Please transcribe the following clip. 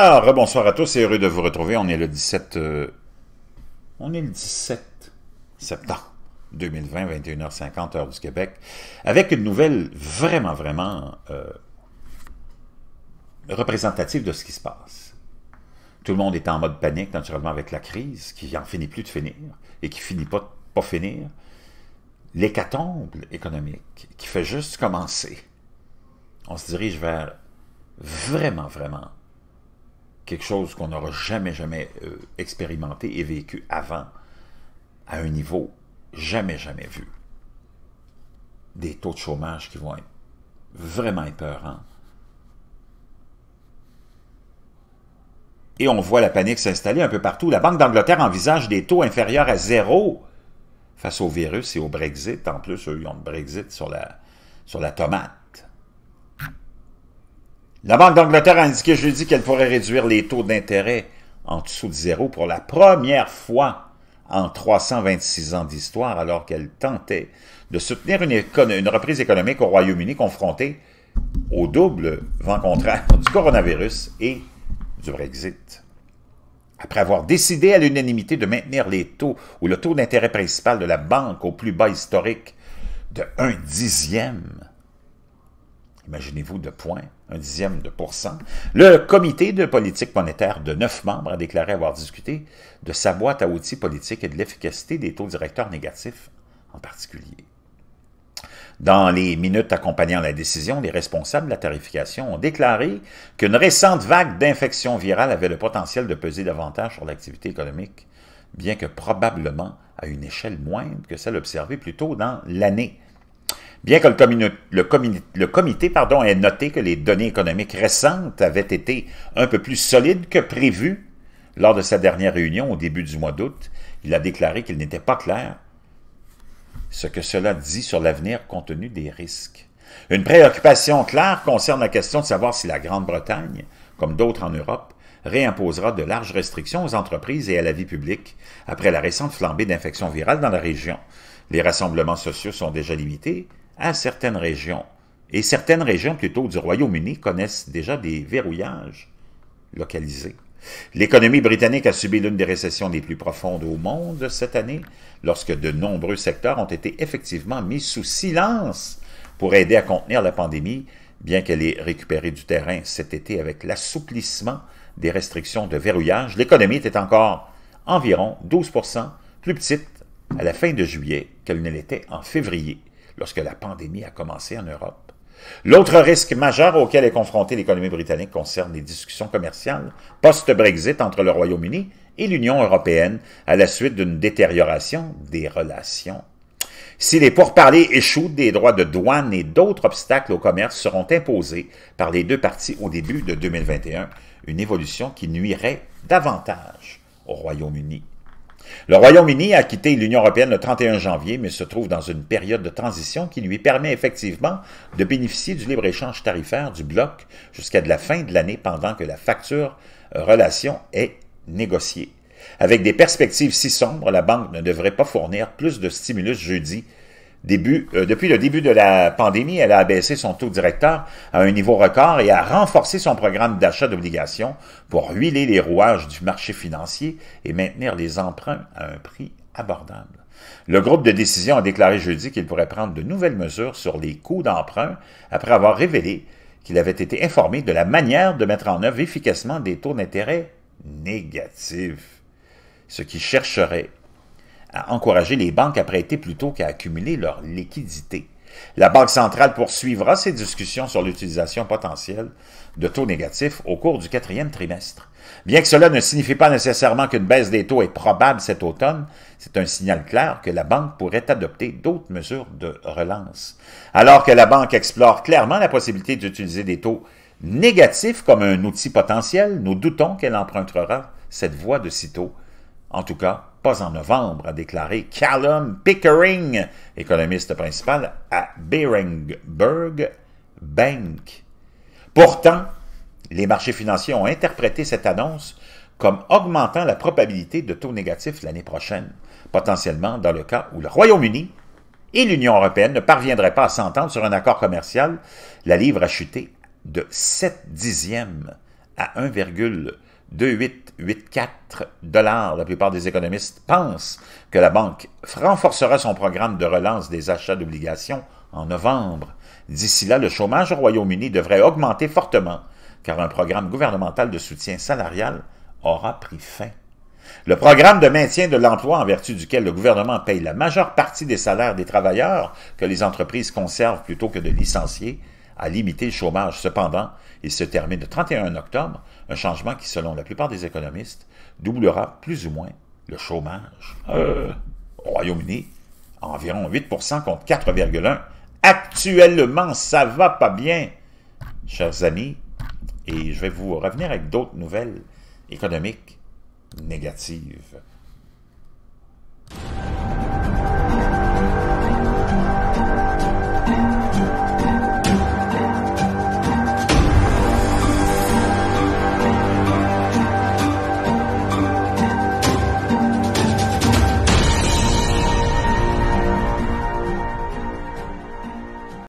Alors, bonsoir à tous et heureux de vous retrouver. On est le 17... Euh, on est le 17 septembre 2020, 21h50, heure du Québec, avec une nouvelle vraiment, vraiment euh, représentative de ce qui se passe. Tout le monde est en mode panique, naturellement, avec la crise, qui n'en finit plus de finir et qui finit pas de pas finir. L'hécatombe économique qui fait juste commencer. On se dirige vers vraiment, vraiment quelque chose qu'on n'aura jamais, jamais euh, expérimenté et vécu avant, à un niveau jamais, jamais vu. Des taux de chômage qui vont être vraiment épeurants. Et on voit la panique s'installer un peu partout. La Banque d'Angleterre envisage des taux inférieurs à zéro face au virus et au Brexit. En plus, eux, ils ont le Brexit sur sur la tomate. La Banque d'Angleterre a indiqué jeudi qu'elle pourrait réduire les taux d'intérêt en dessous de zéro pour la première fois en 326 ans d'histoire alors qu'elle tentait de soutenir une, une reprise économique au Royaume-Uni confrontée au double vent contraire du coronavirus et du Brexit. Après avoir décidé à l'unanimité de maintenir les taux ou le taux d'intérêt principal de la banque au plus bas historique de un dixième, Imaginez-vous de points, un dixième de pourcent. Le comité de politique monétaire de neuf membres a déclaré avoir discuté de sa boîte à outils politique et de l'efficacité des taux directeurs négatifs en particulier. Dans les minutes accompagnant la décision, les responsables de la tarification ont déclaré qu'une récente vague d'infection virale avait le potentiel de peser davantage sur l'activité économique, bien que probablement à une échelle moindre que celle observée plus tôt dans l'année. Bien que le, comité ait noté que les données économiques récentes avaient été un peu plus solides que prévues lors de sa dernière réunion au début du mois d'août, il a déclaré qu'il n'était pas clair ce que cela dit sur l'avenir compte tenu des risques. Une préoccupation claire concerne la question de savoir si la Grande-Bretagne, comme d'autres en Europe, réimposera de larges restrictions aux entreprises et à la vie publique après la récente flambée d'infections virales dans la région. Les rassemblements sociaux sont déjà limités, à certaines régions. Et certaines régions plutôt du Royaume-Uni connaissent déjà des verrouillages localisés. L'économie britannique a subi l'une des récessions les plus profondes au monde cette année, lorsque de nombreux secteurs ont été effectivement mis sous silence pour aider à contenir la pandémie, bien qu'elle ait récupéré du terrain cet été avec l'assouplissement des restrictions de verrouillage. L'économie était encore environ 12 plus petite à la fin de juillet qu'elle ne l'était en février lorsque la pandémie a commencé en Europe. L'autre risque majeur auquel est confrontée l'économie britannique concerne les discussions commerciales post-Brexit entre le Royaume-Uni et l'Union européenne à la suite d'une détérioration des relations. Si les pourparlers échouent, des droits de douane et d'autres obstacles au commerce seront imposés par les deux parties au début de 2021, une évolution qui nuirait davantage au Royaume-Uni. Le Royaume-Uni a quitté l'Union européenne le 31 janvier, mais se trouve dans une période de transition qui lui permet effectivement de bénéficier du libre-échange tarifaire du bloc jusqu'à la fin de l'année pendant que la facture euh, relation est négociée. Avec des perspectives si sombres, la banque ne devrait pas fournir plus de stimulus jeudi euh, depuis le début de la pandémie, elle a abaissé son taux directeur à un niveau record et a renforcé son programme d'achat d'obligations pour huiler les rouages du marché financier et maintenir les emprunts à un prix abordable. Le groupe de décision a déclaré jeudi qu'il pourrait prendre de nouvelles mesures sur les coûts d'emprunt après avoir révélé qu'il avait été informé de la manière de mettre en œuvre efficacement des taux d'intérêt négatifs, ce qui chercherait à encourager les banques à prêter plutôt qu'à accumuler leur liquidité. La Banque centrale poursuivra ses discussions sur l'utilisation potentielle de taux négatifs au cours du quatrième trimestre. Bien que cela ne signifie pas nécessairement qu'une baisse des taux est probable cet automne, c'est un signal clair que la banque pourrait adopter d'autres mesures de relance. Alors que la banque explore clairement la possibilité d'utiliser des taux négatifs comme un outil potentiel, nous doutons qu'elle empruntera cette voie de sitôt en tout cas, pas en novembre, a déclaré Callum Pickering, économiste principal à Berenberg Bank. Pourtant, les marchés financiers ont interprété cette annonce comme augmentant la probabilité de taux négatifs l'année prochaine, potentiellement dans le cas où le Royaume-Uni et l'Union européenne ne parviendraient pas à s'entendre sur un accord commercial. La livre a chuté de 7 dixièmes à 1,5%. 2,884 dollars. La plupart des économistes pensent que la banque renforcera son programme de relance des achats d'obligations en novembre. D'ici là, le chômage au Royaume-Uni devrait augmenter fortement, car un programme gouvernemental de soutien salarial aura pris fin. Le programme de maintien de l'emploi en vertu duquel le gouvernement paye la majeure partie des salaires des travailleurs que les entreprises conservent plutôt que de licencier à limiter le chômage. Cependant, il se termine le 31 octobre, un changement qui, selon la plupart des économistes, doublera plus ou moins le chômage. Euh, au Royaume-Uni, environ 8 contre 4,1 Actuellement, ça va pas bien, chers amis, et je vais vous revenir avec d'autres nouvelles économiques négatives.